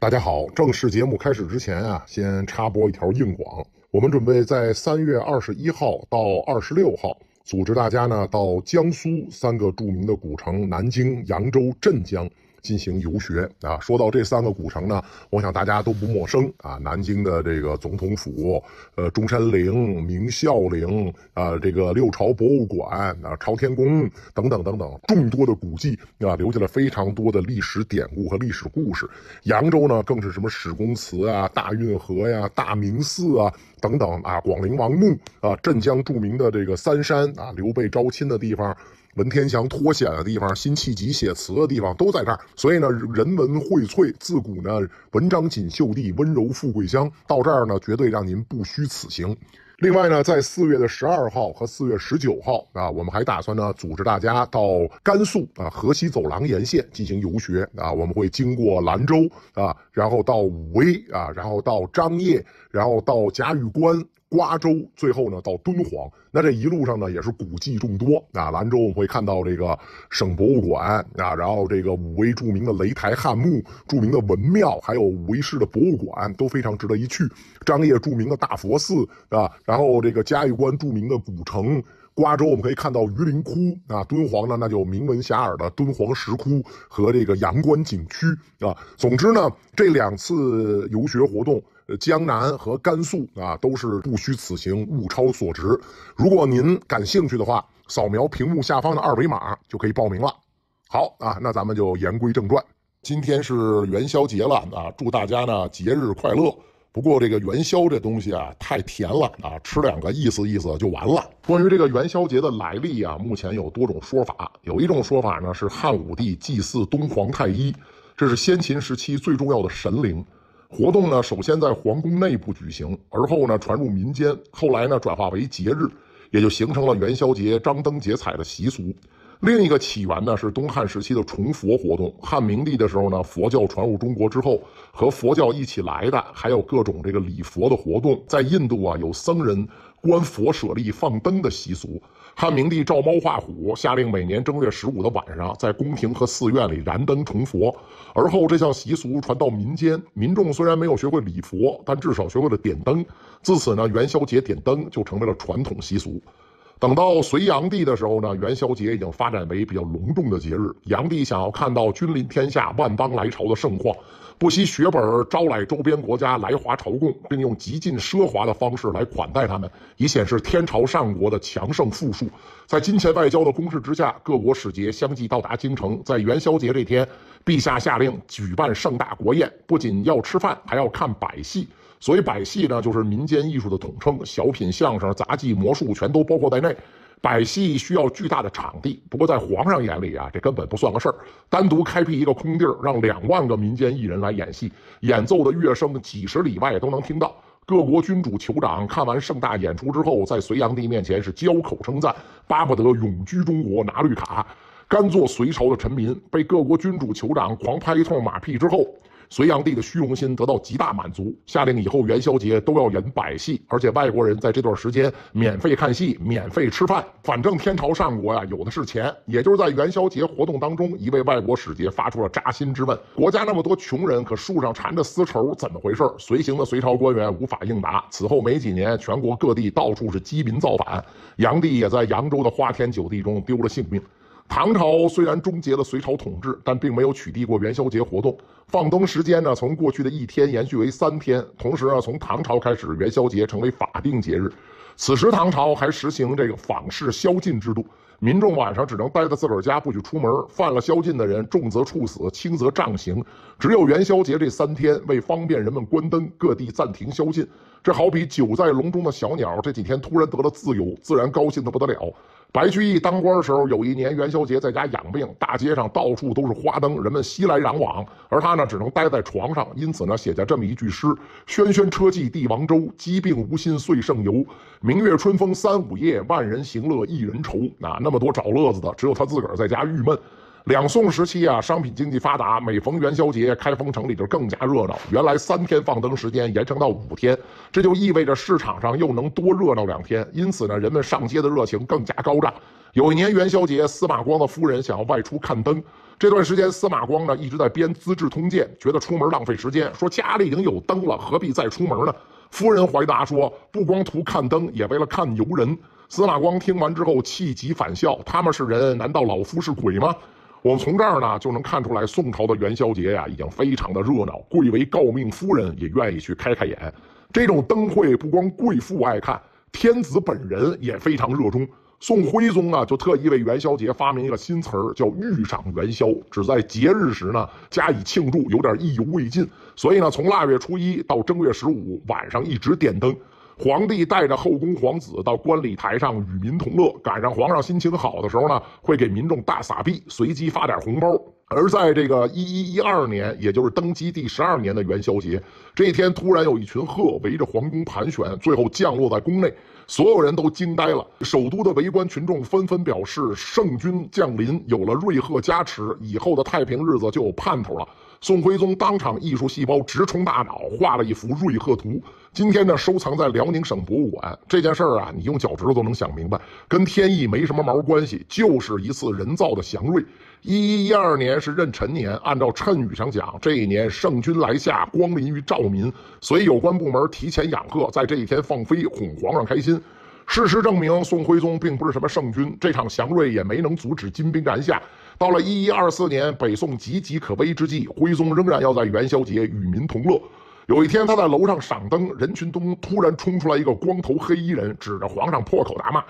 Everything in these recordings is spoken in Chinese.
大家好，正式节目开始之前啊，先插播一条硬广。我们准备在三月二十一号到二十六号，组织大家呢到江苏三个著名的古城——南京、扬州、镇江。进行游学啊，说到这三个古城呢，我想大家都不陌生啊。南京的这个总统府、呃中山陵、明孝陵啊，这个六朝博物馆啊、朝天宫等等等等，众多的古迹啊，留下了非常多的历史典故和历史故事。扬州呢，更是什么史公祠啊、大运河呀、大明寺啊等等啊，广陵王墓啊，镇江著名的这个三山啊，刘备招亲的地方。文天祥脱险的地方，辛弃疾写词的地方都在这儿，所以呢，人文荟萃，自古呢，文章锦绣地，温柔富贵乡，到这儿呢，绝对让您不虚此行。另外呢，在四月的十二号和四月十九号啊，我们还打算呢，组织大家到甘肃啊，河西走廊沿线进行游学啊，我们会经过兰州啊，然后到武威啊，然后到张掖，然后到嘉峪关。瓜州最后呢，到敦煌，那这一路上呢，也是古迹众多啊。兰州我们会看到这个省博物馆啊，然后这个武威著名的雷台汉墓、著名的文庙，还有武威市的博物馆都非常值得一去。张掖著名的大佛寺啊，然后这个嘉峪关著名的古城，瓜州我们可以看到榆林窟啊，敦煌呢那就名闻遐迩的敦煌石窟和这个阳关景区啊。总之呢，这两次游学活动。呃，江南和甘肃啊，都是不虚此行，物超所值。如果您感兴趣的话，扫描屏幕下方的二维码就可以报名了。好啊，那咱们就言归正传。今天是元宵节了啊，祝大家呢节日快乐。不过这个元宵这东西啊，太甜了啊，吃两个意思意思就完了。关于这个元宵节的来历啊，目前有多种说法。有一种说法呢，是汉武帝祭祀东皇太一，这是先秦时期最重要的神灵。活动呢，首先在皇宫内部举行，而后呢传入民间，后来呢转化为节日，也就形成了元宵节张灯结彩的习俗。另一个起源呢是东汉时期的崇佛活动。汉明帝的时候呢，佛教传入中国之后，和佛教一起来的还有各种这个礼佛的活动。在印度啊，有僧人。观佛舍利放灯的习俗，汉明帝照猫画虎，下令每年正月十五的晚上，在宫廷和寺院里燃灯崇佛。而后这项习俗传到民间，民众虽然没有学会礼佛，但至少学会了点灯。自此呢，元宵节点灯就成为了传统习俗。等到隋炀帝的时候呢，元宵节已经发展为比较隆重的节日。炀帝想要看到君临天下、万邦来朝的盛况，不惜血本招揽周边国家来华朝贡，并用极尽奢华的方式来款待他们，以显示天朝上国的强盛富庶。在金钱外交的攻势之下，各国使节相继到达京城。在元宵节这天，陛下下令举办盛大国宴，不仅要吃饭，还要看百戏。所以百戏呢，就是民间艺术的统称，小品、相声、杂技、魔术全都包括在内。百戏需要巨大的场地，不过在皇上眼里啊，这根本不算个事儿。单独开辟一个空地儿，让两万个民间艺人来演戏，演奏的乐声几十里外都能听到。各国君主酋长看完盛大演出之后，在隋炀帝面前是交口称赞，巴不得永居中国拿绿卡，甘做隋朝的臣民。被各国君主酋长狂拍一通马屁之后。隋炀帝的虚荣心得到极大满足，下令以后元宵节都要演百戏，而且外国人在这段时间免费看戏、免费吃饭。反正天朝上国呀，有的是钱。也就是在元宵节活动当中，一位外国使节发出了扎心之问：国家那么多穷人，可树上缠着丝绸，怎么回事？随行的隋朝官员无法应答。此后没几年，全国各地到处是饥民造反，炀帝也在扬州的花天酒地中丢了性命。唐朝虽然终结了隋朝统治，但并没有取缔过元宵节活动。放灯时间呢，从过去的一天延续为三天。同时呢，从唐朝开始，元宵节成为法定节日。此时唐朝还实行这个坊市宵禁制度，民众晚上只能待在自个儿家，不许出门。犯了宵禁的人，重则处死，轻则杖刑。只有元宵节这三天，为方便人们关灯，各地暂停宵禁。这好比久在笼中的小鸟，这几天突然得了自由，自然高兴得不得了。白居易当官的时候，有一年元宵节在家养病，大街上到处都是花灯，人们熙来攘往，而他呢，只能待在床上，因此呢，写下这么一句诗：“轩轩车骑帝王州，疾病无心岁胜游。明月春风三五夜，万人行乐一人愁。”啊，那么多找乐子的，只有他自个儿在家郁闷。两宋时期啊，商品经济发达，每逢元宵节，开封城里就更加热闹。原来三天放灯时间延长到五天，这就意味着市场上又能多热闹两天。因此呢，人们上街的热情更加高涨。有一年元宵节，司马光的夫人想要外出看灯。这段时间，司马光呢一直在编《资治通鉴》，觉得出门浪费时间，说家里已经有灯了，何必再出门呢？夫人回答说：“不光图看灯，也为了看游人。”司马光听完之后气急反笑：“他们是人，难道老夫是鬼吗？”我们从这儿呢就能看出来，宋朝的元宵节呀已经非常的热闹，贵为诰命夫人也愿意去开开眼。这种灯会不光贵妇爱看，天子本人也非常热衷。宋徽宗啊就特意为元宵节发明一个新词儿，叫“御赏元宵”，只在节日时呢加以庆祝，有点意犹未尽。所以呢，从腊月初一到正月十五晚上一直点灯。皇帝带着后宫皇子到观礼台上与民同乐，赶上皇上心情好的时候呢，会给民众大撒币，随机发点红包。而在这个一一一二年，也就是登基第十二年的元宵节这一天，突然有一群鹤围着皇宫盘旋，最后降落在宫内，所有人都惊呆了。首都的围观群众纷纷表示：“圣君降临，有了瑞鹤加持，以后的太平日子就有盼头了。”宋徽宗当场艺术细胞直冲大脑，画了一幅《瑞鹤图》，今天呢收藏在辽宁省博物馆。这件事儿啊，你用脚趾头都能想明白，跟天意没什么毛关系，就是一次人造的祥瑞。一一一二年是壬辰年，按照谶语上讲，这一年圣君来下，光临于兆民，所以有关部门提前养鹤，在这一天放飞，哄皇上开心。事实证明，宋徽宗并不是什么圣君，这场祥瑞也没能阻止金兵南下。到了一一二四年，北宋岌岌可危之际，徽宗仍然要在元宵节与民同乐。有一天，他在楼上赏灯，人群中突然冲出来一个光头黑衣人，指着皇上破口大骂。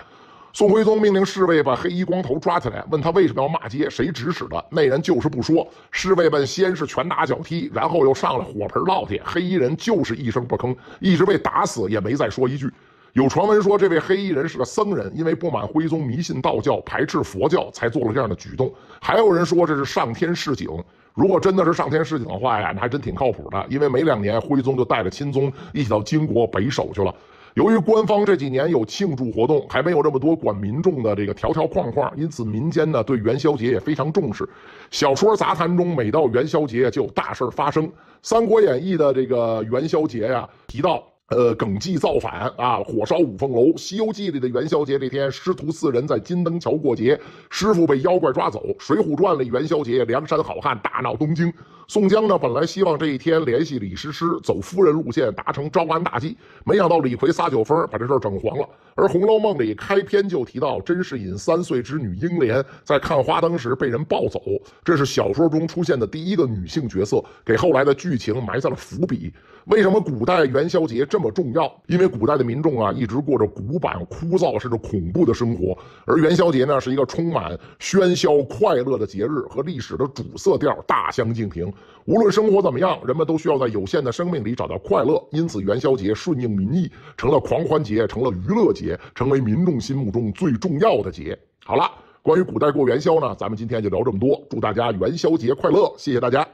宋徽宗命令侍卫把黑衣光头抓起来，问他为什么要骂街，谁指使的？那人就是不说。侍卫们先是拳打脚踢，然后又上了火盆烙铁。黑衣人就是一声不吭，一直被打死也没再说一句。有传闻说，这位黑衣人是个僧人，因为不满徽宗迷信道教、排斥佛教，才做了这样的举动。还有人说这是上天示警。如果真的是上天示警的话呀，那还真挺靠谱的，因为没两年，徽宗就带着钦宗一起到金国北守去了。由于官方这几年有庆祝活动，还没有这么多管民众的这个条条框框，因此民间呢对元宵节也非常重视。小说杂谈中，每到元宵节就有大事发生。《三国演义》的这个元宵节呀，提到呃耿纪造反啊，火烧五凤楼。《西游记》里的元宵节这天，师徒四人在金灯桥过节，师傅被妖怪抓走。《水浒传》里元宵节，梁山好汉大闹东京。宋江呢，本来希望这一天联系李师师，走夫人路线，达成招安大计。没想到李逵撒酒疯，把这事儿整黄了。而《红楼梦》里开篇就提到甄士隐三岁之女英莲，在看花灯时被人抱走，这是小说中出现的第一个女性角色，给后来的剧情埋下了伏笔。为什么古代元宵节这么重要？因为古代的民众啊，一直过着古板、枯燥甚至恐怖的生活，而元宵节呢，是一个充满喧嚣、快乐的节日，和历史的主色调大相径庭。无论生活怎么样，人们都需要在有限的生命里找到快乐。因此，元宵节顺应民意，成了狂欢节，成了娱乐节，成为民众心目中最重要的节。好了，关于古代过元宵呢，咱们今天就聊这么多。祝大家元宵节快乐！谢谢大家。